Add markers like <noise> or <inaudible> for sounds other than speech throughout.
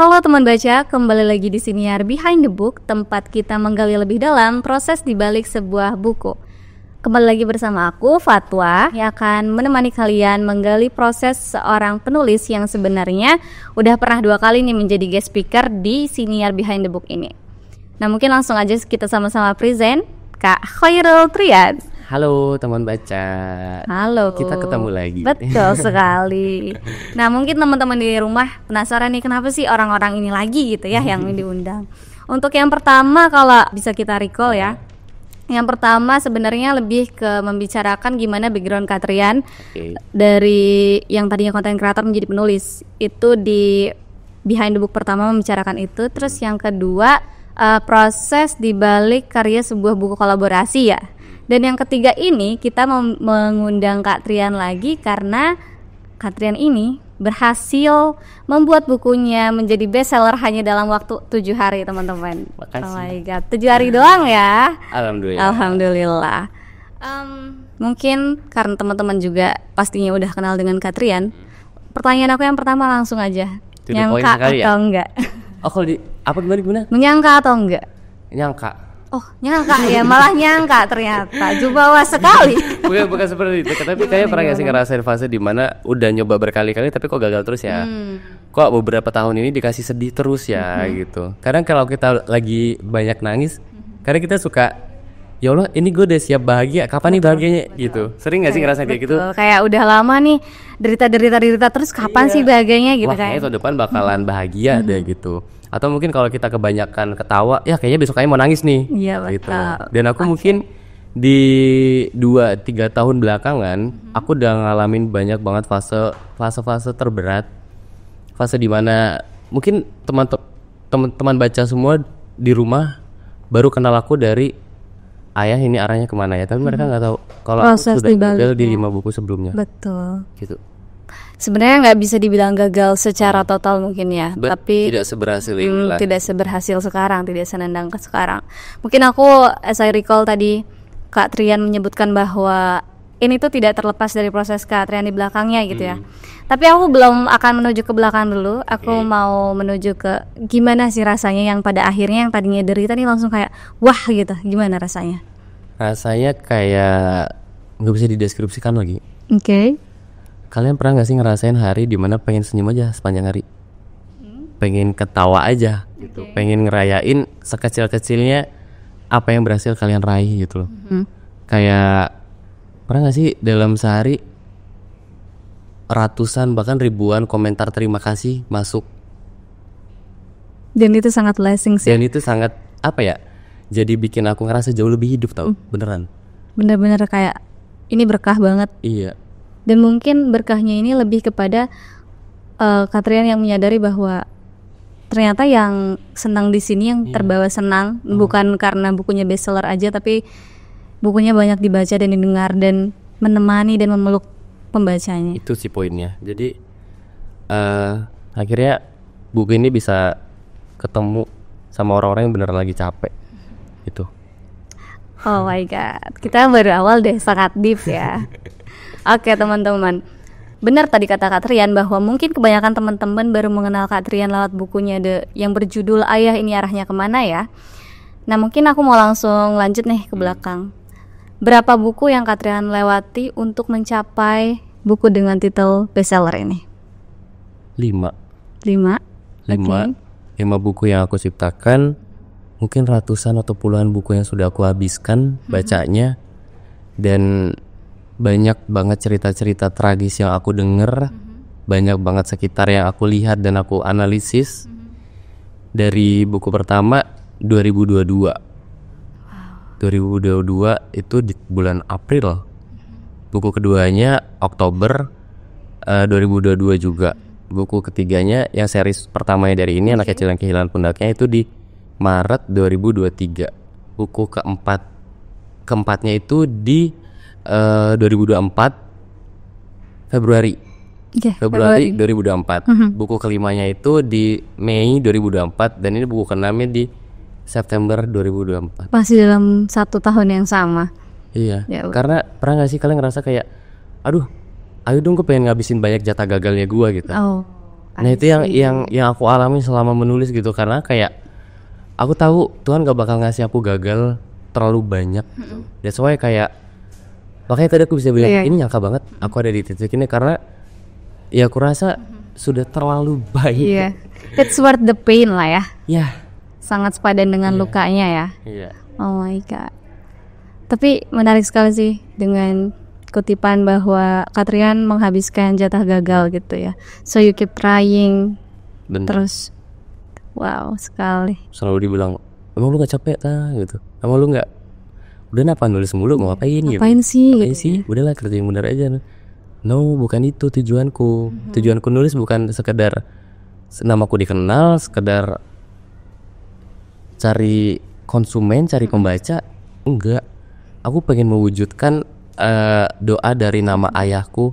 Halo teman baca, kembali lagi di siniar Behind the Book, tempat kita menggali lebih dalam proses di balik sebuah buku. Kembali lagi bersama aku, Fatwa, yang akan menemani kalian menggali proses seorang penulis yang sebenarnya udah pernah dua kali nih menjadi guest speaker di siniar Behind the Book ini. Nah mungkin langsung aja kita sama-sama present Kak Khairul Triad. Halo teman baca. Halo. Kita ketemu lagi. Betul <laughs> sekali. Nah mungkin teman-teman di rumah penasaran nih kenapa sih orang-orang ini lagi gitu ya yang diundang. Untuk yang pertama kalau bisa kita recall ya. Iya. Yang pertama sebenarnya lebih ke membicarakan gimana background Katrian okay. dari yang tadinya konten kreator menjadi penulis. Itu di behind the book pertama membicarakan itu. Terus yang kedua uh, proses dibalik karya sebuah buku kolaborasi ya dan yang ketiga ini kita mengundang Kak Trian lagi karena Kak Trian ini berhasil membuat bukunya menjadi bestseller hanya dalam waktu tujuh hari teman-teman. Makasih. Oh my god, tujuh hari doang ya? Alhamdulillah. Alhamdulillah. Um, mungkin karena teman-teman juga pastinya udah kenal dengan Kak Katrian. Hmm. Pertanyaan aku yang pertama langsung aja. Nyangka ya? atau ya? enggak? Oh kalau di apa gimana gimana? Menyangka atau enggak? Nyangka. Oh nyangka ya malah nyangka ternyata jubawa sekali. <laughs> bukan bukan seperti itu, tapi gimana, kayak pernah gak sih ngerasain fase di mana udah nyoba berkali-kali tapi kok gagal terus ya. Hmm. Kok beberapa tahun ini dikasih sedih terus ya hmm. gitu. Kadang kalau kita lagi banyak nangis, hmm. kadang kita suka ya Allah ini gue udah siap bahagia kapan betul, nih bahagianya betul. gitu sering gak sih ngerasain kayak gitu kayak udah lama nih derita derita derita terus kapan iya. sih bahagianya gitu Wah, kan? kayak tahun depan bakalan hmm. bahagia hmm. deh gitu atau mungkin kalau kita kebanyakan ketawa ya kayaknya besok kayaknya mau nangis nih iya gitu dan aku mungkin di dua tiga tahun belakangan mm-hmm. aku udah ngalamin banyak banget fase fase fase terberat fase dimana mungkin teman teman-teman baca semua di rumah baru kenal aku dari ayah ini arahnya kemana ya tapi mereka mm-hmm. nggak tahu kalau aku sudah di ya. lima buku sebelumnya betul gitu sebenarnya nggak bisa dibilang gagal secara total mungkin ya But tapi tidak seberhasil hmm, tidak seberhasil sekarang tidak senendang ke sekarang mungkin aku as I recall tadi Kak Trian menyebutkan bahwa ini tuh tidak terlepas dari proses kak Trian di belakangnya gitu ya. Hmm. Tapi aku belum akan menuju ke belakang dulu. Aku okay. mau menuju ke gimana sih rasanya yang pada akhirnya yang tadinya derita nih langsung kayak wah gitu. Gimana rasanya? Rasanya kayak nggak bisa dideskripsikan lagi. Oke. Okay. Kalian pernah gak sih ngerasain hari dimana pengen senyum aja sepanjang hari? Hmm? Pengen ketawa aja gitu, pengen ngerayain sekecil-kecilnya apa yang berhasil kalian raih gitu loh. Hmm. Kayak pernah gak sih dalam sehari ratusan bahkan ribuan komentar terima kasih masuk? Dan itu sangat blessing sih. Dan itu sangat apa ya? Jadi bikin aku ngerasa jauh lebih hidup tau, hmm. beneran. Bener-bener kayak ini berkah banget. Iya, dan mungkin berkahnya ini lebih kepada uh, Katrian yang menyadari bahwa ternyata yang senang di sini yang yeah. terbawa senang oh. bukan karena bukunya bestseller aja tapi bukunya banyak dibaca dan didengar dan menemani dan memeluk pembacanya itu sih poinnya jadi uh, akhirnya buku ini bisa ketemu sama orang-orang yang benar lagi capek itu oh my god kita baru awal deh sangat deep ya <laughs> Oke teman-teman. Benar tadi kata Katrian bahwa mungkin kebanyakan teman-teman baru mengenal Katrian lewat bukunya The yang berjudul Ayah ini arahnya kemana ya. Nah mungkin aku mau langsung lanjut nih ke belakang. Berapa buku yang Katrian lewati untuk mencapai buku dengan titel bestseller ini? Lima. Lima. Lima. Okay. Lima buku yang aku ciptakan. Mungkin ratusan atau puluhan buku yang sudah aku habiskan bacanya. Dan banyak banget cerita-cerita tragis yang aku dengar, mm-hmm. banyak banget sekitar yang aku lihat dan aku analisis mm-hmm. dari buku pertama 2022. Wow. 2022 itu di bulan April. Mm-hmm. Buku keduanya Oktober eh, uh, 2022 juga. Mm-hmm. Buku ketiganya yang seri pertamanya dari ini okay. anak kecil yang kehilangan pundaknya itu di Maret 2023. Buku keempat keempatnya itu di Eh, uh, 2024 Februari. Yeah, Februari, Februari 2024. Mm -hmm. Buku kelimanya itu di Mei 2024 dan ini buku keenamnya di September 2024. Masih dalam satu tahun yang sama. Iya. Ya, karena pernah gak sih kalian ngerasa kayak, aduh, ayo dong gue pengen ngabisin banyak jatah gagalnya gue gitu. Oh. Nah itu yang yang yang aku alami selama menulis gitu karena kayak aku tahu Tuhan gak bakal ngasih aku gagal terlalu banyak. Mm -hmm. That's why kayak makanya tadi aku bisa bilang yeah. ini nyangka banget aku ada di titik ini karena ya aku rasa mm-hmm. sudah terlalu baik yeah. it's worth the pain lah ya yeah. sangat sepadan dengan yeah. lukanya ya yeah. oh my god tapi menarik sekali sih dengan kutipan bahwa Katrian menghabiskan jatah gagal gitu ya so you keep trying Bener. terus wow sekali selalu dibilang emang lu gak capek ta gitu emang lu gak udah napa nulis mulu mau ngapain ya ngapain sih ngapain sih udahlah kerja yang benar aja no bukan itu tujuanku mm-hmm. tujuanku nulis bukan sekedar namaku dikenal sekedar cari konsumen cari mm-hmm. pembaca enggak aku pengen mewujudkan uh, doa dari nama mm-hmm. ayahku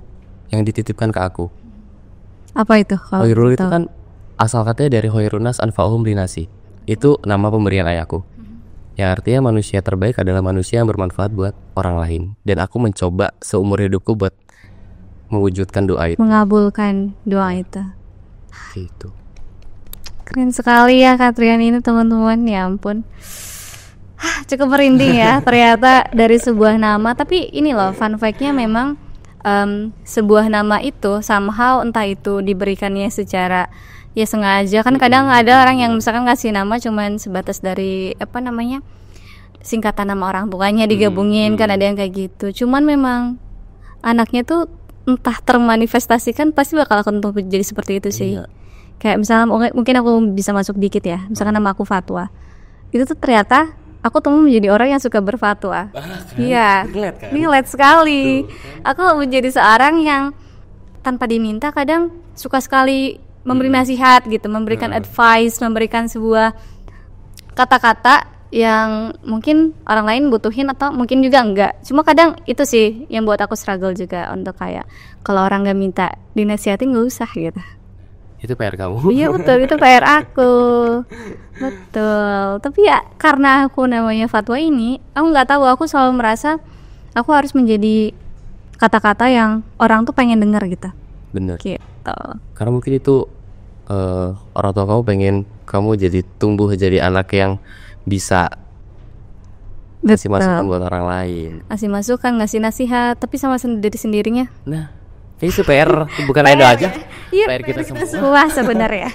yang dititipkan ke aku apa itu Hoirul itu kan asal katanya dari Hoirunas anfa'uhum linasi itu nama pemberian ayahku yang artinya manusia terbaik adalah manusia yang bermanfaat buat orang lain. Dan aku mencoba seumur hidupku buat mewujudkan doa itu. Mengabulkan doa itu. Itu. Keren sekali ya Katrian ini teman-teman. Ya ampun. Hah, cukup merinding ya <laughs> ternyata dari sebuah nama. Tapi ini loh fun fact-nya memang um, sebuah nama itu somehow entah itu diberikannya secara ya sengaja kan kadang ada orang yang misalkan ngasih nama cuman sebatas dari apa namanya singkatan nama orang tuanya digabungin hmm. kan ada yang kayak gitu cuman memang anaknya tuh entah termanifestasikan pasti bakal akan jadi seperti itu sih iya. kayak misalnya mungkin aku bisa masuk dikit ya misalkan nama aku Fatwa itu tuh ternyata aku tuh menjadi orang yang suka berfatwa ah, kan? iya kan? relate kan? sekali Tuh, kan? aku menjadi seorang yang tanpa diminta kadang suka sekali memberi hmm. nasihat gitu, memberikan hmm. advice, memberikan sebuah kata-kata yang mungkin orang lain butuhin atau mungkin juga enggak. Cuma kadang itu sih yang buat aku struggle juga untuk kayak kalau orang nggak minta dinasihatin nggak usah gitu. Itu PR kamu. Iya betul, itu PR aku. betul. Tapi ya karena aku namanya fatwa ini, aku nggak tahu aku selalu merasa aku harus menjadi kata-kata yang orang tuh pengen dengar gitu. Bener. Gitu. Karena mungkin itu uh, orang tua kamu pengen kamu jadi tumbuh jadi anak yang bisa Betul. ngasih masukan buat orang lain ngasih masukan ngasih nasihat tapi sama sendiri sendirinya nah ini super bukan idol aja iya, PR, PR kita, kita semua sebenarnya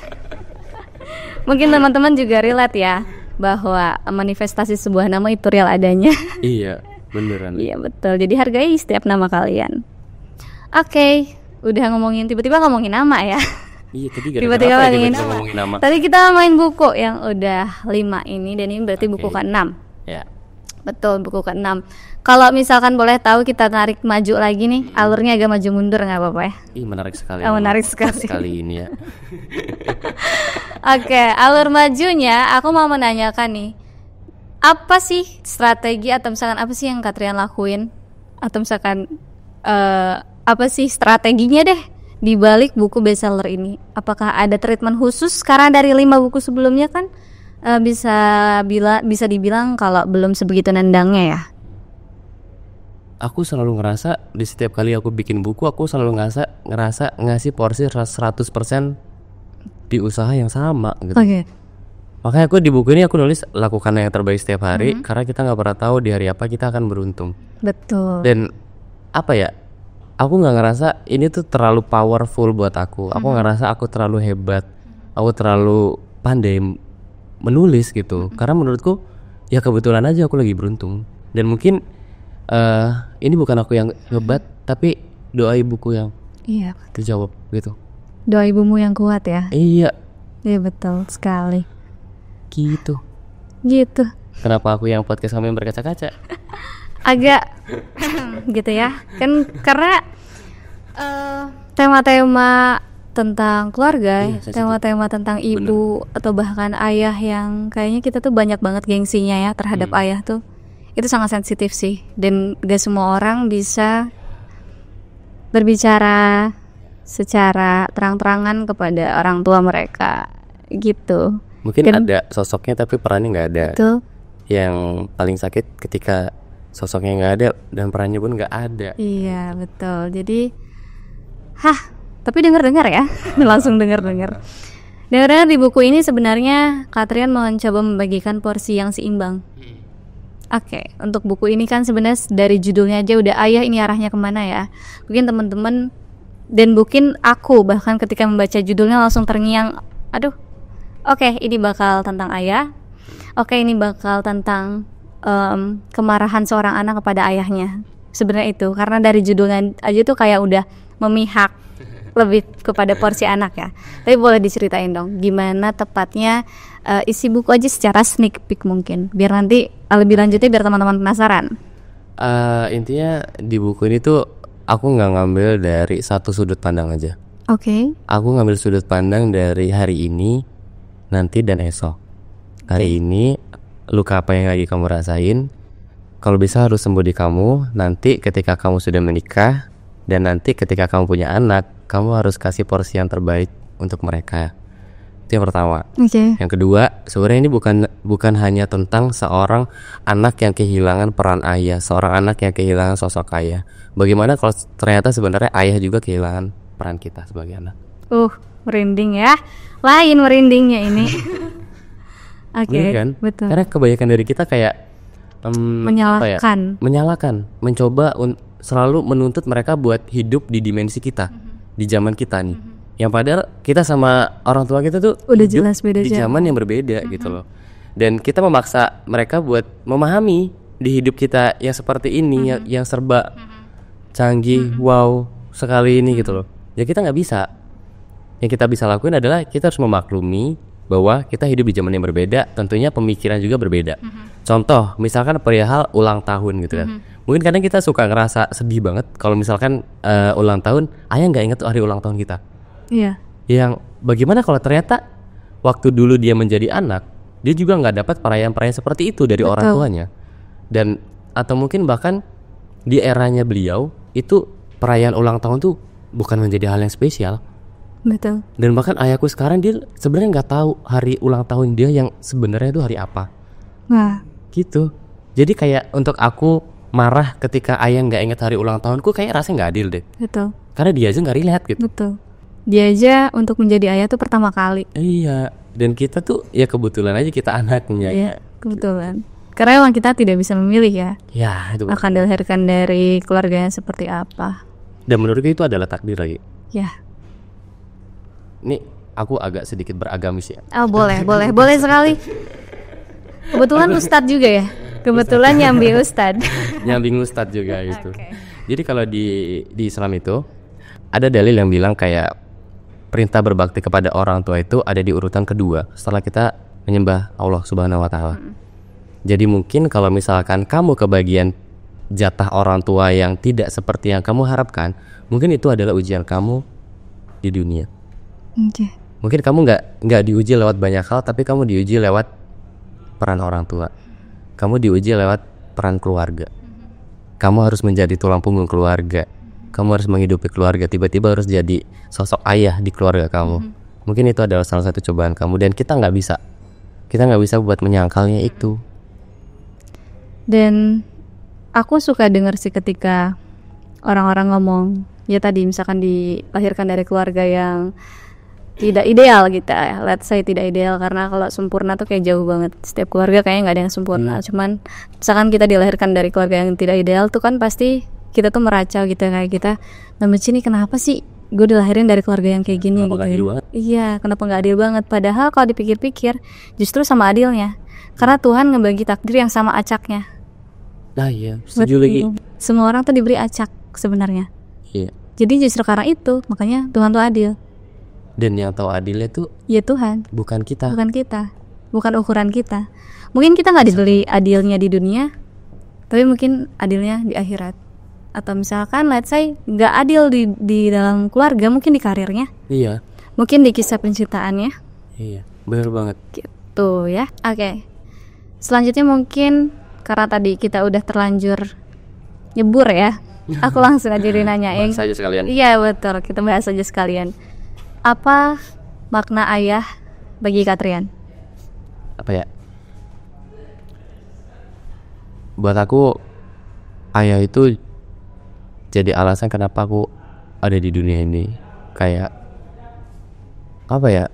<laughs> mungkin teman-teman juga relate ya bahwa manifestasi sebuah nama itu real adanya <laughs> iya beneran iya betul jadi hargai setiap nama kalian oke okay, udah ngomongin tiba-tiba ngomongin nama ya <laughs> Iya tadi tiba-tiba ya ngomongin nama. nama. Tadi kita main buku yang udah lima ini dan ini berarti okay. buku keenam. Ya. Betul buku keenam. Kalau misalkan boleh tahu kita tarik maju lagi nih hmm. alurnya agak maju mundur nggak apa-apa ya? Ih menarik sekali. Oh, menarik sekali. Sekali ini ya. <laughs> Oke okay, alur majunya aku mau menanyakan nih apa sih strategi atau misalkan apa sih yang Katrian lakuin atau misalkan uh, apa sih strateginya deh di balik buku bestseller ini? Apakah ada treatment khusus? Karena dari lima buku sebelumnya kan uh, bisa bila bisa dibilang kalau belum sebegitu nendangnya ya. Aku selalu ngerasa di setiap kali aku bikin buku aku selalu ngerasa ngerasa ngasih porsi 100% di usaha yang sama gitu. Oke. Okay. Makanya aku di buku ini aku nulis lakukan yang terbaik setiap hari mm -hmm. karena kita nggak pernah tahu di hari apa kita akan beruntung. Betul. Dan apa ya? aku nggak ngerasa ini tuh terlalu powerful buat aku. Aku hmm. ngerasa aku terlalu hebat, aku terlalu pandai menulis gitu. Hmm. Karena menurutku ya kebetulan aja aku lagi beruntung. Dan mungkin uh, ini bukan aku yang hebat, tapi doa ibuku yang iya. terjawab gitu. Doa ibumu yang kuat ya? Iya. Iya betul sekali. Gitu. Gitu. Kenapa aku yang podcast kami berkaca-kaca? <laughs> agak <laughs> gitu ya kan karena uh, tema-tema tentang keluarga, iya, ya, tema-tema tentang ibu Bener. atau bahkan ayah yang kayaknya kita tuh banyak banget gengsinya ya terhadap hmm. ayah tuh. Itu sangat sensitif sih dan gak semua orang bisa berbicara secara terang-terangan kepada orang tua mereka gitu. Mungkin dan, ada sosoknya tapi perannya nggak ada. Itu yang paling sakit ketika sosoknya nggak ada dan perannya pun nggak ada iya betul jadi hah tapi dengar dengar ya <laughs> langsung dengar dengar dengar di buku ini sebenarnya Katrian mencoba membagikan porsi yang seimbang hmm. Oke, okay, untuk buku ini kan sebenarnya dari judulnya aja udah ayah ini arahnya kemana ya. Mungkin teman-teman dan mungkin aku bahkan ketika membaca judulnya langsung terngiang, aduh, oke okay, ini bakal tentang ayah, oke okay, ini bakal tentang um, kemarahan seorang anak kepada ayahnya sebenarnya itu karena dari judulnya aja tuh kayak udah memihak <laughs> lebih kepada porsi anak ya tapi boleh diceritain dong gimana tepatnya uh, isi buku aja secara sneak peek mungkin biar nanti eh, lebih lanjutnya biar teman-teman penasaran uh, intinya di buku ini tuh aku nggak ngambil dari satu sudut pandang aja oke okay. aku ngambil sudut pandang dari hari ini nanti dan esok hari ini luka apa yang lagi kamu rasain. Kalau bisa harus sembuh di kamu, nanti ketika kamu sudah menikah, dan nanti ketika kamu punya anak, kamu harus kasih porsi yang terbaik untuk mereka. Itu yang pertama. Okay. Yang kedua, sebenarnya ini bukan bukan hanya tentang seorang anak yang kehilangan peran ayah, seorang anak yang kehilangan sosok ayah. Bagaimana kalau ternyata sebenarnya ayah juga kehilangan peran kita sebagai anak? Uh, merinding ya. Lain merindingnya ini. <laughs> Oke. Okay, iya kan? Betul. Karena kebanyakan dari kita kayak um, menyalahkan, ya? menyalahkan, mencoba un selalu menuntut mereka buat hidup di dimensi kita, mm -hmm. di zaman kita nih. Mm -hmm. Yang padahal kita sama orang tua kita tuh udah jelas beda di zaman yang berbeda mm -hmm. gitu loh. Dan kita memaksa mereka buat memahami di hidup kita yang seperti ini, mm -hmm. yang, serba mm -hmm. canggih, mm -hmm. wow sekali ini gitu mm-hmm. loh. Ya kita nggak bisa. Yang kita bisa lakuin adalah kita harus memaklumi bahwa kita hidup di zaman yang berbeda, tentunya pemikiran juga berbeda. Mm -hmm. Contoh, misalkan perihal ulang tahun gitu kan. Mm -hmm. Mungkin kadang kita suka ngerasa sedih banget kalau misalkan uh, ulang tahun, ayah nggak inget hari ulang tahun kita. Iya. Yeah. Yang bagaimana kalau ternyata waktu dulu dia menjadi anak, dia juga nggak dapat perayaan-perayaan seperti itu dari Betul. orang tuanya. Dan atau mungkin bahkan di eranya beliau itu perayaan ulang tahun tuh bukan menjadi hal yang spesial, Betul. Dan bahkan ayahku sekarang dia sebenarnya nggak tahu hari ulang tahun dia yang sebenarnya itu hari apa. Nah, Gitu. Jadi kayak untuk aku marah ketika ayah nggak ingat hari ulang tahunku kayak rasanya nggak adil deh. Betul. Karena dia aja nggak lihat gitu. Betul. Dia aja untuk menjadi ayah tuh pertama kali. Iya. Dan kita tuh ya kebetulan aja kita anaknya. Iya, kebetulan. Karena emang kita tidak bisa memilih ya. Ya itu. Akan dilahirkan dari keluarganya seperti apa. Dan menurutku itu adalah takdir lagi. Ya. Ini aku agak sedikit beragamis ya. Oh boleh, boleh, boleh sekali. Kebetulan Ustadz juga ya. Kebetulan Ustadz. nyambing <laughs> Ustadz. nyambi Ustadz juga <laughs> itu. Okay. Jadi kalau di di Islam itu ada dalil yang bilang kayak perintah berbakti kepada orang tua itu ada di urutan kedua setelah kita menyembah Allah Subhanahu wa taala. Hmm. Jadi mungkin kalau misalkan kamu kebagian jatah orang tua yang tidak seperti yang kamu harapkan, mungkin itu adalah ujian kamu di dunia. Okay. Mungkin kamu nggak nggak diuji lewat banyak hal, tapi kamu diuji lewat peran orang tua. Kamu diuji lewat peran keluarga. Kamu harus menjadi tulang punggung keluarga. Kamu harus menghidupi keluarga. Tiba-tiba harus jadi sosok ayah di keluarga kamu. Mungkin itu adalah salah satu cobaan kamu dan kita nggak bisa. Kita nggak bisa buat menyangkalnya itu. Dan aku suka dengar sih ketika orang-orang ngomong ya tadi misalkan dilahirkan dari keluarga yang tidak ideal kita gitu, ya. Eh, let's say tidak ideal karena kalau sempurna tuh kayak jauh banget. Setiap keluarga kayaknya nggak ada yang sempurna. Hmm. Cuman misalkan kita dilahirkan dari keluarga yang tidak ideal tuh kan pasti kita tuh meracau gitu kayak kita. Namun sini kenapa sih gue dilahirin dari keluarga yang kayak gini kenapa gitu. Ya. Gak Iya, kenapa nggak adil banget? Padahal kalau dipikir-pikir justru sama adilnya. Karena Tuhan ngebagi takdir yang sama acaknya. Nah iya, setuju lagi. Semua orang tuh diberi acak sebenarnya. Iya. Jadi justru karena itu makanya Tuhan tuh adil. Dan yang tahu adilnya tuh ya Tuhan. Bukan kita. Bukan kita. Bukan ukuran kita. Mungkin kita nggak dibeli adilnya di dunia, tapi mungkin adilnya di akhirat. Atau misalkan let's say nggak adil di di dalam keluarga, mungkin di karirnya. Iya. Mungkin di kisah pencintaannya. Iya, benar banget. Gitu ya. Oke. Okay. Selanjutnya mungkin karena tadi kita udah terlanjur nyebur ya. <laughs> Aku langsung aja dinanyain. Bahas aja sekalian. Iya betul, kita bahas aja sekalian. Apa makna ayah bagi Katrian? Apa ya? Buat aku ayah itu jadi alasan kenapa aku ada di dunia ini. Kayak apa ya?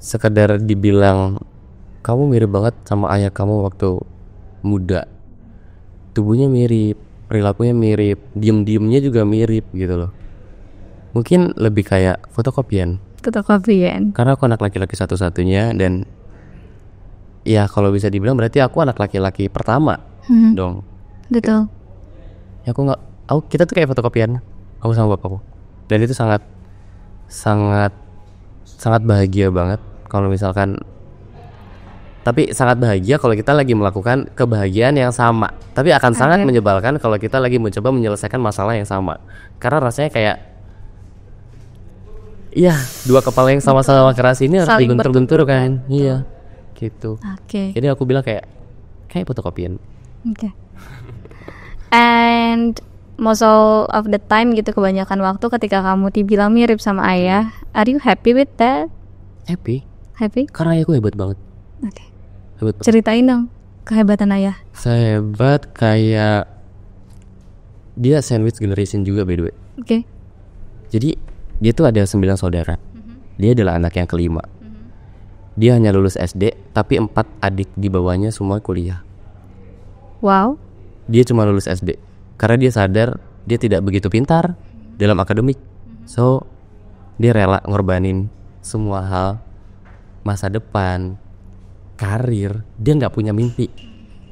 Sekedar dibilang kamu mirip banget sama ayah kamu waktu muda. Tubuhnya mirip, perilakunya mirip, diem-diemnya juga mirip gitu loh mungkin lebih kayak fotokopian fotokopian karena aku anak laki-laki satu-satunya dan ya kalau bisa dibilang berarti aku anak laki-laki pertama hmm. dong betul ya aku nggak aku kita tuh kayak fotokopian aku sama bapakku dan itu sangat sangat sangat bahagia banget kalau misalkan tapi sangat bahagia kalau kita lagi melakukan kebahagiaan yang sama tapi akan sangat menyebalkan kalau kita lagi mencoba menyelesaikan masalah yang sama karena rasanya kayak Iya, dua kepala yang sama-sama keras ini harus diguntur-guntur kan. Iya. Gitu. Oke. Okay. Jadi aku bilang kayak kayak fotokopian. Oke. Okay. And most of the time gitu kebanyakan waktu ketika kamu dibilang mirip sama ayah, are you happy with that? Happy. Happy? Karena ayahku hebat banget. Oke. Okay. Hebat banget. Ceritain dong kehebatan ayah. Sehebat kayak dia sandwich generation juga by the way. Oke. Okay. Jadi dia tuh ada sembilan saudara mm-hmm. dia adalah anak yang kelima mm-hmm. dia hanya lulus SD tapi empat adik di bawahnya semua kuliah wow dia cuma lulus SD karena dia sadar dia tidak begitu pintar mm-hmm. dalam akademik mm-hmm. so dia rela ngorbanin semua hal masa depan karir dia nggak punya mimpi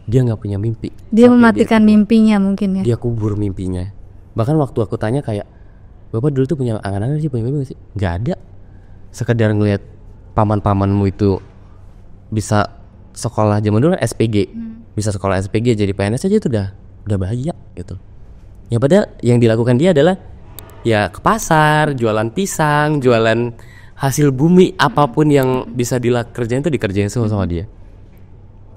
dia nggak punya mimpi dia mematikan dia mimpinya mungkin ya dia kubur mimpinya bahkan waktu aku tanya kayak bapak dulu tuh punya angan-angan sih punya mimpi sih nggak ada sekedar ngelihat paman-pamanmu itu bisa sekolah zaman dulu kan SPG hmm. bisa sekolah SPG jadi PNS aja itu udah udah bahagia gitu ya padahal yang dilakukan dia adalah ya ke pasar jualan pisang jualan hasil bumi hmm. apapun yang hmm. bisa dikerjain itu dikerjain semua sama hmm. dia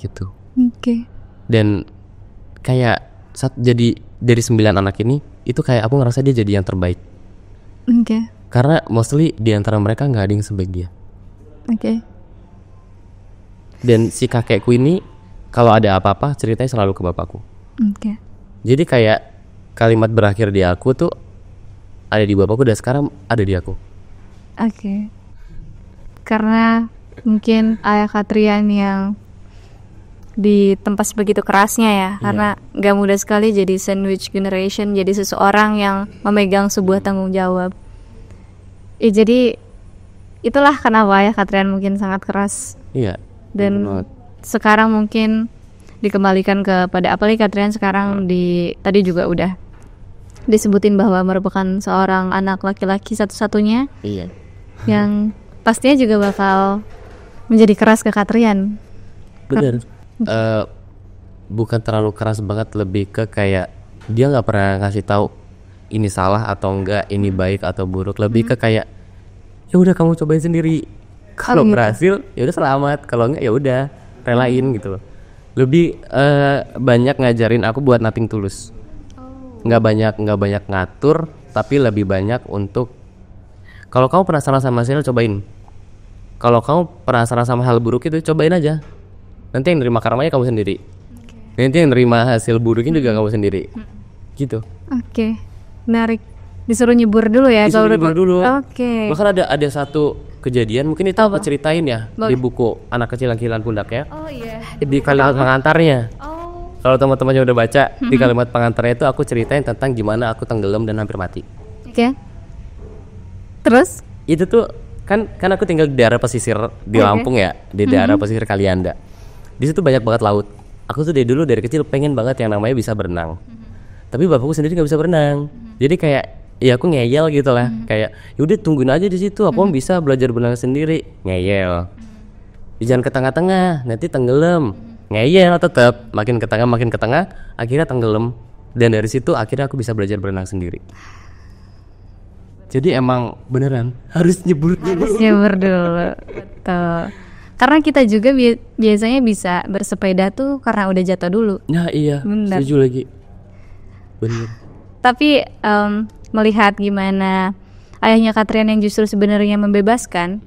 gitu oke okay. dan kayak saat jadi dari sembilan anak ini itu kayak aku ngerasa dia jadi yang terbaik Oke. Okay. Karena mostly di antara mereka nggak ada yang sebaik dia. Oke. Okay. Dan si kakekku ini kalau ada apa-apa ceritanya selalu ke bapakku. Oke. Okay. Jadi kayak kalimat berakhir di aku tuh ada di bapakku dan sekarang ada di aku. Oke. Okay. Karena mungkin ayah Katrian yang di tempat sebegitu kerasnya ya iya. karena nggak mudah sekali jadi sandwich generation jadi seseorang yang memegang sebuah tanggung jawab ya jadi itulah kenapa ya Katrian mungkin sangat keras iya yeah. dan Not. sekarang mungkin dikembalikan kepada apa apalagi Katrian sekarang iya. di tadi juga udah disebutin bahwa merupakan seorang anak laki-laki satu-satunya iya yang pastinya juga bakal menjadi keras ke Katrian benar uh, bukan terlalu keras banget lebih ke kayak dia nggak pernah ngasih tahu ini salah atau enggak ini hmm. baik atau buruk lebih hmm. ke kayak ya udah kamu cobain sendiri kalau hmm. berhasil ya udah selamat kalau enggak ya udah relain hmm. gitu lebih uh, banyak ngajarin aku buat nothing tulus oh. nggak oh. banyak nggak banyak ngatur tapi lebih banyak untuk kalau kamu penasaran sama hasil cobain kalau kamu penasaran sama hal buruk itu cobain aja nanti yang nerima karmanya kamu sendiri okay. nanti yang nerima hasil buruknya juga kamu sendiri hmm. gitu oke okay. menarik disuruh nyebur dulu ya disuruh nyebur dulu oke okay. bahkan ada ada satu kejadian mungkin itu Apa? aku ceritain ya Boleh. di buku anak kecil yang kehilangan ya. oh iya yeah. di kalimat pengantarnya oh. kalau teman-temannya udah baca di kalimat pengantarnya itu aku ceritain tentang gimana aku tenggelam dan hampir mati oke okay. terus itu tuh kan kan aku tinggal di daerah pesisir di okay. Lampung ya di daerah mm -hmm. pesisir Kalianda di situ banyak banget laut aku tuh dari dulu dari kecil pengen banget yang namanya bisa berenang mm-hmm. tapi bapakku sendiri nggak bisa berenang mm-hmm. jadi kayak ya aku ngeyel gitu lah mm-hmm. kayak yaudah tungguin aja di situ aku mm-hmm. bisa belajar berenang sendiri ngeyel mm-hmm. jangan ke tengah-tengah nanti tenggelam mm-hmm. ngeyel tetap makin ke tengah makin ke tengah akhirnya tenggelam dan dari situ akhirnya aku bisa belajar berenang sendiri jadi emang beneran harus nyebur dulu harus nyebur dulu betul karena kita juga bi biasanya bisa bersepeda tuh karena udah jatuh dulu. Nah iya, Bener. setuju lagi. Benar. Tapi um, melihat gimana ayahnya Katrian yang justru sebenarnya membebaskan,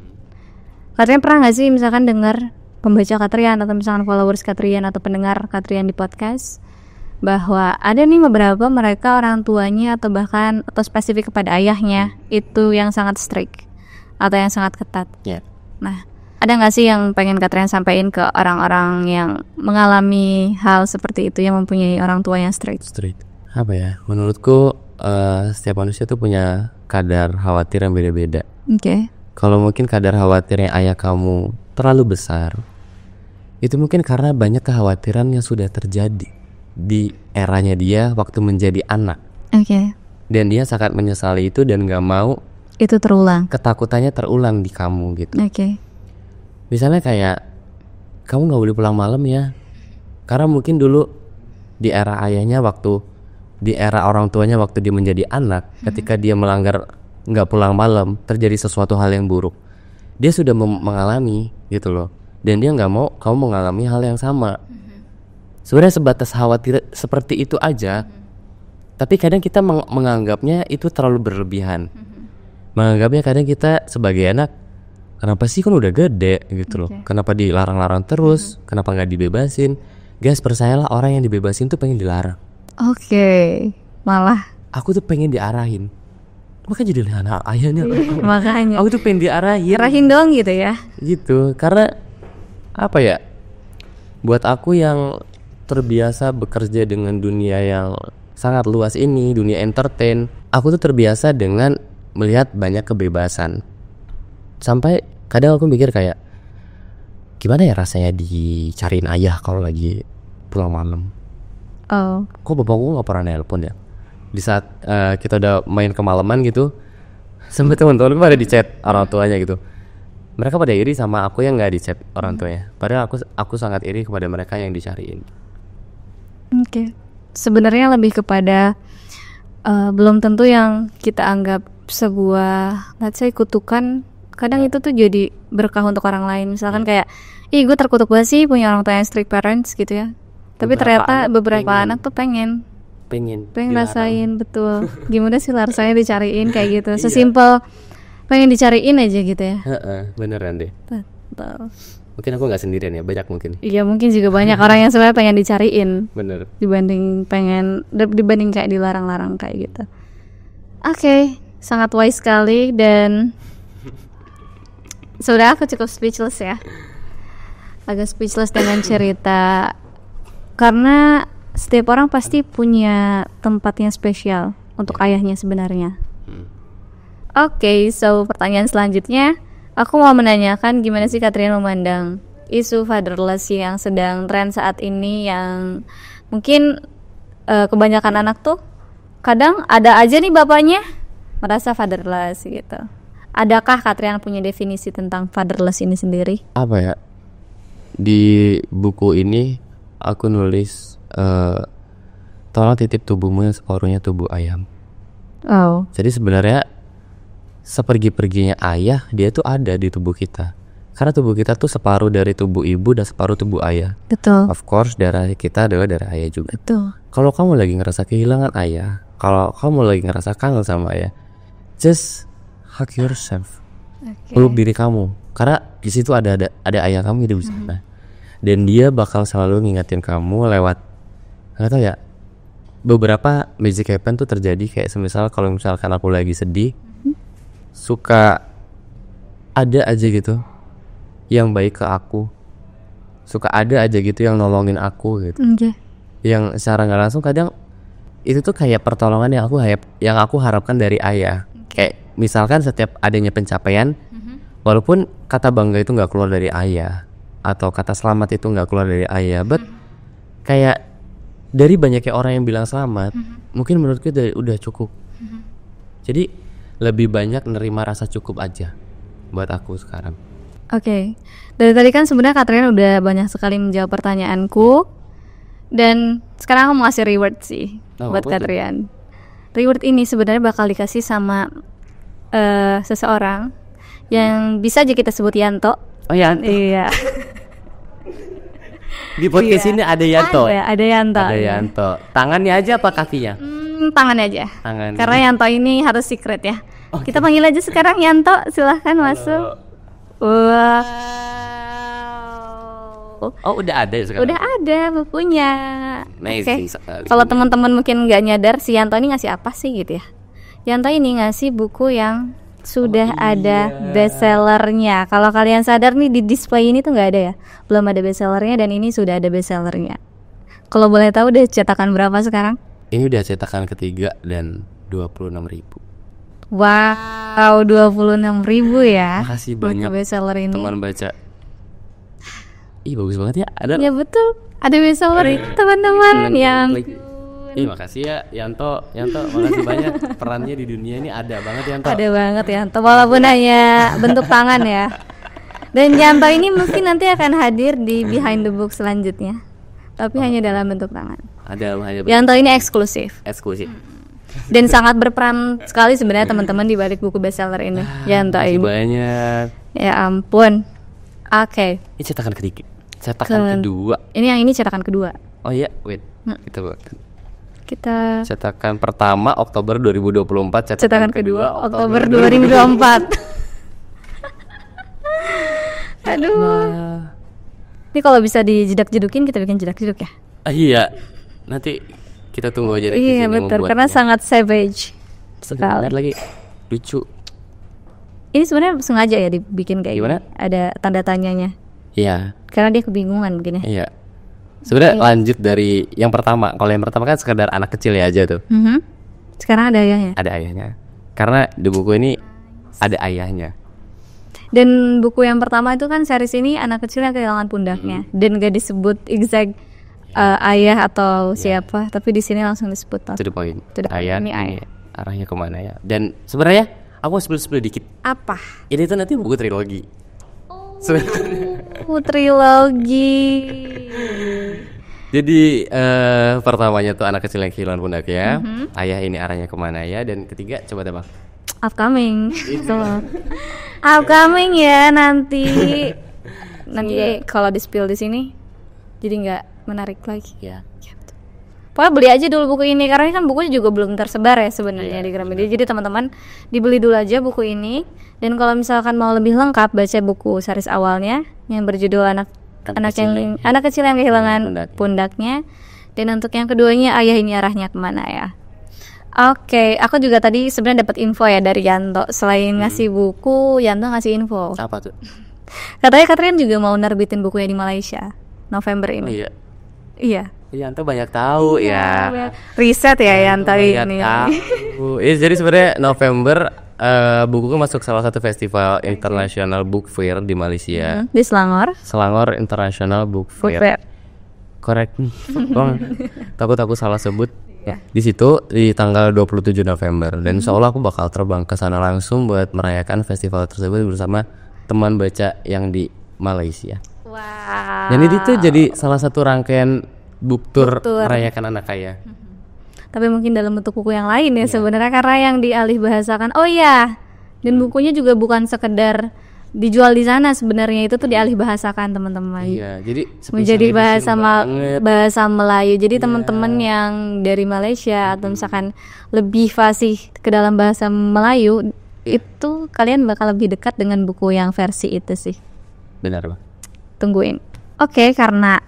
Katrian pernah nggak sih misalkan dengar pembaca Katrian atau misalkan followers Katrian atau pendengar Katrian di podcast bahwa ada nih beberapa mereka orang tuanya atau bahkan atau spesifik kepada ayahnya itu yang sangat strict atau yang sangat ketat. Yeah. Nah, ada nggak sih yang pengen Katrin sampaikan ke orang-orang yang mengalami hal seperti itu yang mempunyai orang tua yang straight? Straight. Apa ya? Menurutku uh, setiap manusia tuh punya kadar khawatir yang beda-beda. Oke. Okay. Kalau mungkin kadar yang ayah kamu terlalu besar, itu mungkin karena banyak kekhawatiran yang sudah terjadi di eranya dia waktu menjadi anak. Oke. Okay. Dan dia sangat menyesali itu dan nggak mau itu terulang. Ketakutannya terulang di kamu gitu. Oke. Okay misalnya kayak kamu nggak boleh pulang malam ya karena mungkin dulu di era ayahnya waktu di era orang tuanya waktu dia menjadi anak hmm. ketika dia melanggar nggak pulang malam terjadi sesuatu hal yang buruk dia sudah mengalami gitu loh dan dia nggak mau kamu mengalami hal yang sama hmm. sebenarnya sebatas khawatir seperti itu aja hmm. tapi kadang kita meng menganggapnya itu terlalu berlebihan hmm. menganggapnya kadang kita sebagai anak kenapa sih kan udah gede gitu loh kenapa dilarang-larang terus hmm. kenapa nggak dibebasin guys percayalah orang yang dibebasin tuh pengen dilarang oke okay. malah aku tuh pengen diarahin makanya jadi anak ayahnya iya, makanya aku tuh pengen diarahin arahin dong gitu ya gitu karena apa ya buat aku yang terbiasa bekerja dengan dunia yang sangat luas ini dunia entertain aku tuh terbiasa dengan melihat banyak kebebasan sampai kadang aku mikir kayak gimana ya rasanya dicariin ayah kalau lagi pulang malam oh. kok bapak gue nggak pernah nelpon ya di saat uh, kita udah main kemalaman gitu sempet <laughs> teman-teman pada di chat orang tuanya gitu mereka pada iri sama aku yang nggak di chat orang tuanya padahal aku aku sangat iri kepada mereka yang dicariin oke okay. sebenarnya lebih kepada uh, belum tentu yang kita anggap sebuah let's say kutukan kadang ya. itu tuh jadi berkah untuk orang lain misalkan iya. kayak ih gue terkutuk banget sih punya orang tua yang strict parents gitu ya tapi beberapa ternyata anak beberapa pengen, anak tuh pengen pengen pengen rasain betul gimana sih larsanya dicariin kayak gitu iya. sesimpel iya. pengen dicariin aja gitu ya He-he, beneran deh betul mungkin aku nggak sendirian ya banyak mungkin iya mungkin juga banyak orang yang sebenarnya pengen dicariin bener dibanding pengen dibanding kayak dilarang-larang kayak gitu oke okay, sangat wise sekali dan sudah aku cukup speechless ya. Agak speechless dengan cerita karena setiap orang pasti punya tempatnya spesial untuk iya. ayahnya sebenarnya. Hmm. Oke, okay, so pertanyaan selanjutnya, aku mau menanyakan gimana sih Katrina memandang isu fatherless yang sedang tren saat ini yang mungkin uh, kebanyakan anak tuh kadang ada aja nih bapaknya merasa fatherless gitu. Adakah Katrian punya definisi tentang fatherless ini sendiri? Apa ya? Di buku ini aku nulis uh, tolong titip tubuhmu yang separuhnya tubuh ayam. Oh. Jadi sebenarnya sepergi-perginya ayah dia tuh ada di tubuh kita. Karena tubuh kita tuh separuh dari tubuh ibu dan separuh tubuh ayah. Betul. Of course darah kita adalah darah ayah juga. Betul. Kalau kamu lagi ngerasa kehilangan ayah, kalau kamu lagi ngerasa kangen sama ayah, just hug yourself okay. peluk diri kamu karena di situ ada ada ada ayah kamu hidup gitu, di sana mm -hmm. Nah, dan dia bakal selalu ngingatin kamu lewat nggak tau ya beberapa magic happen tuh terjadi kayak semisal kalau misalkan aku lagi sedih mm -hmm. suka ada aja gitu yang baik ke aku suka ada aja gitu yang nolongin aku gitu okay. yang secara nggak langsung kadang itu tuh kayak pertolongan yang aku yang aku harapkan dari ayah kayak misalkan setiap adanya pencapaian mm-hmm. walaupun kata bangga itu nggak keluar dari ayah atau kata selamat itu nggak keluar dari ayah but mm-hmm. kayak dari banyaknya orang yang bilang selamat mm-hmm. mungkin menurutku dari, udah cukup mm-hmm. jadi lebih banyak nerima rasa cukup aja buat aku sekarang oke okay. dari tadi kan sebenarnya Katrina udah banyak sekali menjawab pertanyaanku dan sekarang aku mau kasih reward sih oh, buat Katrian. Reward ini sebenarnya bakal dikasih sama uh, seseorang yang bisa aja kita sebut Yanto. Oh Yanto. Iya. <laughs> Di podcast iya. ini ada Yanto. Ada, ada Yanto. Ada iya. Yanto. Tangannya aja apa kakinya? Hmm, tangannya aja. Tangan. Karena Yanto ini harus secret ya. Okay. Oh, kita iya. panggil aja sekarang Yanto, silahkan Halo. masuk. Wah. Wow. Oh udah ada ya sekarang? Udah ada bukunya. Amazing okay. Kalau teman-teman mungkin nggak nyadar si Yanto ini ngasih apa sih gitu ya? Yanta ini ngasih buku yang sudah oh, iya. ada bestsellernya. Kalau kalian sadar nih di display ini tuh nggak ada ya, belum ada bestsellernya dan ini sudah ada bestsellernya. Kalau boleh tahu udah cetakan berapa sekarang? Ini udah cetakan ketiga dan 26 ribu. Wow, 26 ribu ya. Makasih banyak bestseller ini. Teman baca. Ih bagus banget ya. Ada. Ya betul. Ada bestseller eh, teman-teman yang like Iya makasih ya Yanto, Yanto makasih banyak perannya di dunia ini ada banget Yanto. Ada banget Yanto, walaupun hanya bentuk tangan ya. Dan Yanto ini mungkin nanti akan hadir di Behind the Book selanjutnya, tapi oh. hanya dalam bentuk tangan. Ada hanya. Bentuk. Yanto ini eksklusif. Eksklusif. Hmm. Dan sangat berperan sekali sebenarnya teman-teman di balik buku bestseller ini. Ah, Yanto ibu. Banyak. Ya ampun. Oke. Okay. Ini cetakan ketiga. Cetakan Ke kedua. Ini yang ini cetakan kedua. Oh iya, wait. Hmm. Kita buat kita cetakan pertama Oktober 2024 cetakan, cetakan kedua, kedua Oktober 2024 <laughs> aduh nah. ini kalau bisa dijedak-jedukin kita bikin jedak-jeduk ya ah, iya nanti kita tunggu aja iya betul karena sangat savage sekali lagi lucu ini sebenarnya sengaja ya dibikin kayak gimana ini. ada tanda tanyanya iya karena dia kebingungan begini. iya Sebenarnya okay. lanjut dari yang pertama. Kalau yang pertama kan sekedar anak kecil ya aja tuh. Mm -hmm. Sekarang ada ayahnya. Ada ayahnya. Karena di buku ini ada ayahnya. Dan buku yang pertama itu kan series ini anak kecil yang kehilangan pundaknya mm -hmm. dan gak disebut exact uh, ayah atau ya. siapa, tapi di sini langsung disebut. Itu the point. To the ayah. Ini ayah. Arahnya kemana ya? Dan sebenarnya aku sebelum sebelum dikit. Apa? Ini tuh nanti buku trilogi sebenarnya trilogi jadi uh, pertamanya tuh anak kecil yang kehilangan ya. mm-hmm. ayah ini arahnya kemana ya, dan ketiga coba tebak. Upcoming, itu iya. <laughs> upcoming ya nanti. <laughs> nanti iya. kalau di spill di sini, jadi nggak menarik lagi. Iya. Ya. Yeah pokoknya beli aja dulu buku ini karena ini kan bukunya juga belum tersebar ya sebenarnya yeah, di Gramedia jadi teman-teman dibeli dulu aja buku ini dan kalau misalkan mau lebih lengkap baca buku series awalnya yang berjudul anak anak, anak kecil yang ya. anak kecil yang kehilangan pundak. pundaknya dan untuk yang keduanya ayah ini arahnya kemana ya Oke, okay, aku juga tadi sebenarnya dapat info ya dari Yanto. Selain hmm. ngasih buku, Yanto ngasih info. Apa tuh? Katanya Katrin juga mau nerbitin bukunya di Malaysia November ini. Oh, iya. Iya. Yanto banyak tahu iya, ya. Banyak. Riset ya Yanto, Yanto ini. Tahu. <laughs> ya, jadi sebenarnya November uh, bukuku masuk salah satu festival International book fair di Malaysia. Hmm, di Selangor. Selangor International Book Fair. Book fair. Correct. Bang, <laughs> takut aku salah sebut. Ya. Di situ di tanggal 27 November dan hmm. seolah aku bakal terbang ke sana langsung buat merayakan festival tersebut bersama teman baca yang di Malaysia. Wow. Dan itu jadi salah satu rangkaian buktur, merayakan anak kaya. Mm-hmm. Tapi mungkin dalam bentuk buku yang lain ya, ya. sebenarnya karena yang dialih bahasakan. Oh ya, dan hmm. bukunya juga bukan sekedar dijual di sana sebenarnya itu tuh hmm. dialih bahasakan teman-teman. Iya, jadi menjadi bahasa ma bahasa Melayu. Jadi yeah. teman-teman yang dari Malaysia hmm. atau misalkan lebih fasih ke dalam bahasa Melayu yeah. itu kalian bakal lebih dekat dengan buku yang versi itu sih. Benar, Bang. Tungguin. Oke, okay, karena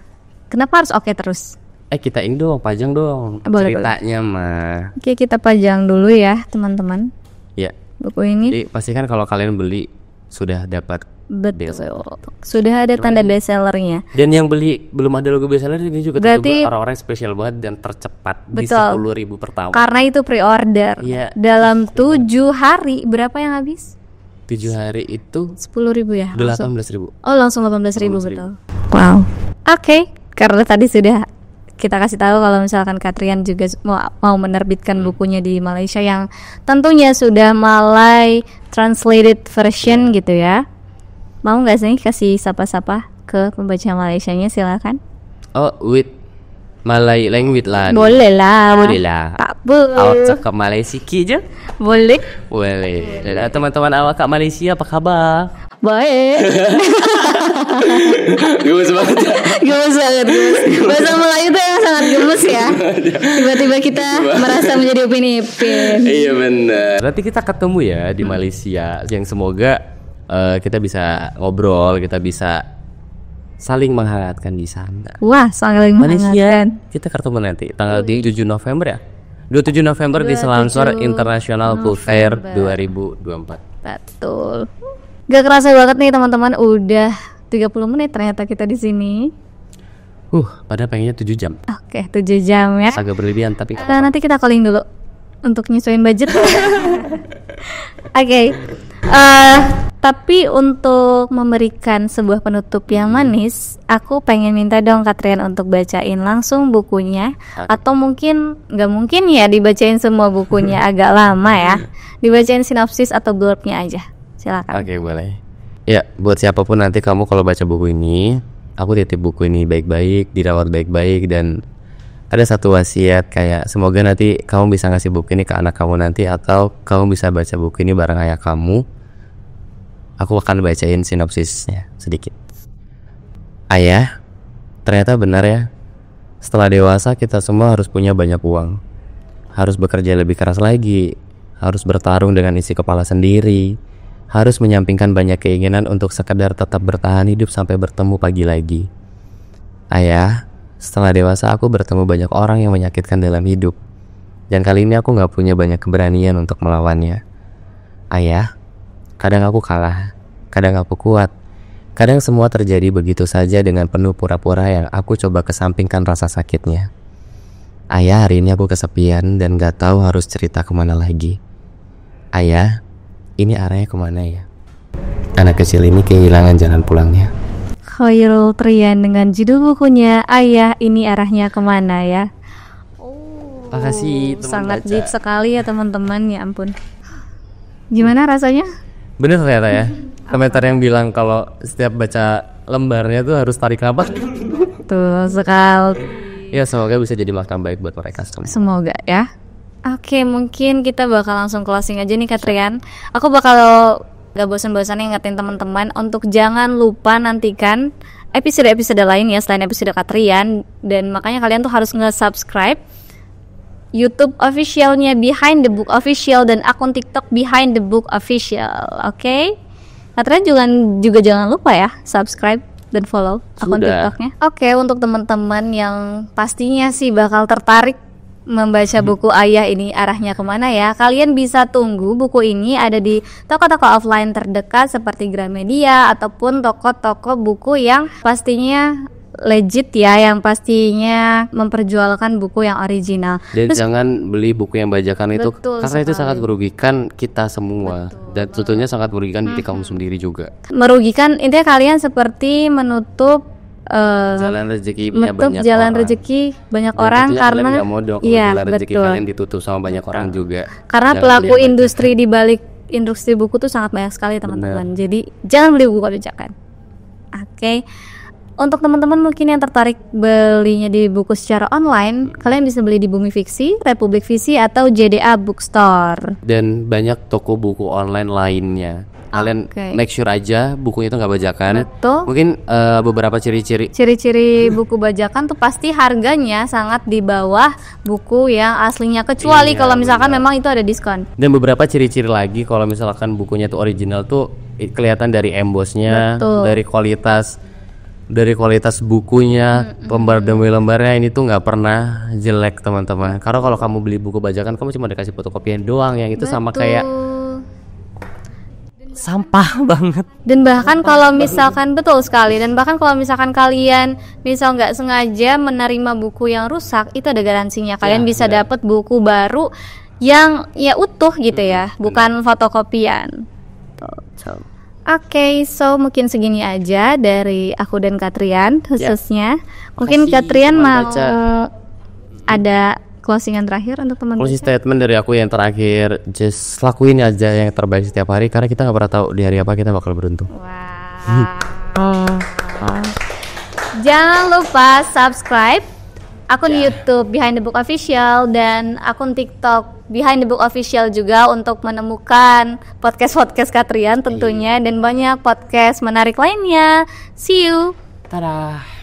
Kenapa harus oke okay terus? Eh kita ini dong, pajang dong eh, Boleh, ceritanya boleh. mah. Oke kita pajang dulu ya teman-teman. Ya. Buku ini. Jadi pastikan kalau kalian beli sudah dapat Betul. Bestseller. Sudah ada tanda bestsellernya. Dan yang beli belum ada logo bestseller ini juga Berarti, orang-orang spesial banget dan tercepat betul. di 10 ribu pertama. Karena itu pre-order. Ya. Dalam iya. tujuh hari berapa yang habis? Tujuh hari itu sepuluh ribu ya? Delapan belas ribu. Oh langsung delapan belas ribu, ribu betul. Wow. Oke. Okay karena tadi sudah kita kasih tahu kalau misalkan Katrian juga mau, mau menerbitkan hmm. bukunya di Malaysia yang tentunya sudah Malay translated version ya. gitu ya. Mau nggak sih kasih sapa-sapa ke pembaca Malaysianya silakan. Oh, with Malay language lah. Boleh lah. Boleh lah. Tak apa. Awak cakap Malaysia sikit Boleh. Boleh. Teman-teman awak kat Malaysia apa kabar? baik gemes banget gemes banget bahasa Melayu tuh yang sangat gemes ya tiba-tiba kita gitu merasa menjadi opini Ipin iya benar nanti kita ketemu ya di hmm. Malaysia yang semoga uh, kita bisa ngobrol kita bisa saling menghangatkan di sana. Wah, saling Malaysia, menghangatkan. Kita ketemu nanti tanggal di 7 November ya. 27 November 27 di Selangor International Fair 2024. Betul. Gak kerasa banget nih teman-teman udah 30 menit ternyata kita di sini. Uh, pada pengennya 7 jam. Oke, okay, 7 jam ya. Agak berlebihan tapi. Nah, nanti kita calling dulu untuk nyesuaiin budget. <laughs> Oke. okay. Uh, eh, tapi untuk memberikan sebuah penutup yang hmm. manis, aku pengen minta dong Katrian untuk bacain langsung bukunya, atau mungkin nggak mungkin ya dibacain semua bukunya <laughs> agak lama ya, dibacain sinopsis atau blurbnya aja. Silakan. Oke, okay, boleh. Ya, buat siapapun nanti kamu kalau baca buku ini, aku titip buku ini baik-baik, dirawat baik-baik dan ada satu wasiat kayak semoga nanti kamu bisa ngasih buku ini ke anak kamu nanti atau kamu bisa baca buku ini bareng ayah kamu. Aku akan bacain sinopsisnya sedikit. Ayah, ternyata benar ya. Setelah dewasa kita semua harus punya banyak uang. Harus bekerja lebih keras lagi, harus bertarung dengan isi kepala sendiri, harus menyampingkan banyak keinginan untuk sekedar tetap bertahan hidup sampai bertemu pagi lagi. Ayah, setelah dewasa aku bertemu banyak orang yang menyakitkan dalam hidup. Dan kali ini aku gak punya banyak keberanian untuk melawannya. Ayah, kadang aku kalah, kadang aku kuat. Kadang semua terjadi begitu saja dengan penuh pura-pura yang aku coba kesampingkan rasa sakitnya. Ayah, hari ini aku kesepian dan gak tahu harus cerita kemana lagi. Ayah, ini arahnya kemana ya? Anak kecil ini kehilangan jalan pulangnya. Khairul Trian dengan judul bukunya Ayah ini arahnya kemana ya? Oh, Makasih teman Sangat baca. deep sekali ya teman-teman ya ampun. Gimana rasanya? Bener ternyata ya. Komentar yang bilang kalau setiap baca lembarnya tuh harus tarik nafas. Tuh sekali. Ya semoga bisa jadi makna baik buat mereka semua. Semoga ya. Oke, okay, mungkin kita bakal langsung closing aja nih Katrian. Aku bakal gak bosan-bosan ingetin teman-teman untuk jangan lupa nantikan episode-episode lain ya selain episode Katrian dan makanya kalian tuh harus nge-subscribe YouTube officialnya Behind the Book Official dan akun TikTok Behind the Book Official. Oke. Okay? Katrian juga juga jangan lupa ya subscribe dan follow akun TikToknya. Oke, okay, untuk teman-teman yang pastinya sih bakal tertarik membaca hmm. buku ayah ini arahnya kemana ya kalian bisa tunggu buku ini ada di toko-toko offline terdekat seperti Gramedia ataupun toko-toko buku yang pastinya legit ya yang pastinya memperjualkan buku yang original. Jadi Terus, jangan beli buku yang bajakan itu karena sekali. itu sangat merugikan kita semua betul. dan tentunya sangat merugikan hmm. diri kamu sendiri juga. Merugikan intinya kalian seperti menutup Eh, jalan rezeki banyak jalan orang. rezeki banyak Dan orang kan karena mau iya, betul. kalian ditutup sama banyak orang ah. juga karena jangan pelaku industri di balik industri buku tuh sangat banyak sekali teman-teman jadi jangan beli buku kebijakan oke okay. Untuk teman-teman mungkin yang tertarik belinya di buku secara online, kalian bisa beli di Bumi Fiksi, Republik Visi atau JDA Bookstore. Dan banyak toko buku online lainnya kalian okay. make sure aja bukunya itu nggak bajakan. Betul. Mungkin uh, beberapa ciri-ciri. Ciri-ciri buku bajakan tuh pasti harganya sangat di bawah buku yang aslinya kecuali iya, kalau misalkan benar. memang itu ada diskon. Dan beberapa ciri-ciri lagi kalau misalkan bukunya tuh original tuh kelihatan dari embossnya, Betul. dari kualitas dari kualitas bukunya pembaruan lembar demi lembarnya ini tuh nggak pernah jelek teman-teman karena kalau kamu beli buku bajakan kamu cuma dikasih fotokopian doang yang itu Betul. sama kayak sampah <laughs> banget dan bahkan kalau misalkan banget. betul sekali dan bahkan kalau misalkan kalian misal nggak sengaja menerima buku yang rusak itu ada garansinya ya, kalian ya, bisa dapat buku baru yang ya utuh gitu ya bukan fotokopian. Oke, okay, so mungkin segini aja dari aku dan Katrian ya. khususnya. Ya. Mungkin Kasih, Katrian mau baca. Eh, ada closingan terakhir untuk teman teman Closing baca? statement dari aku yang terakhir, just lakuin aja yang terbaik setiap hari karena kita nggak pernah tahu di hari apa kita bakal beruntung. Wow. <laughs> Jangan lupa subscribe akun yeah. YouTube Behind the Book Official dan akun TikTok Behind the Book Official juga untuk menemukan podcast-podcast Katrian tentunya yeah. dan banyak podcast menarik lainnya. See you. Tadah.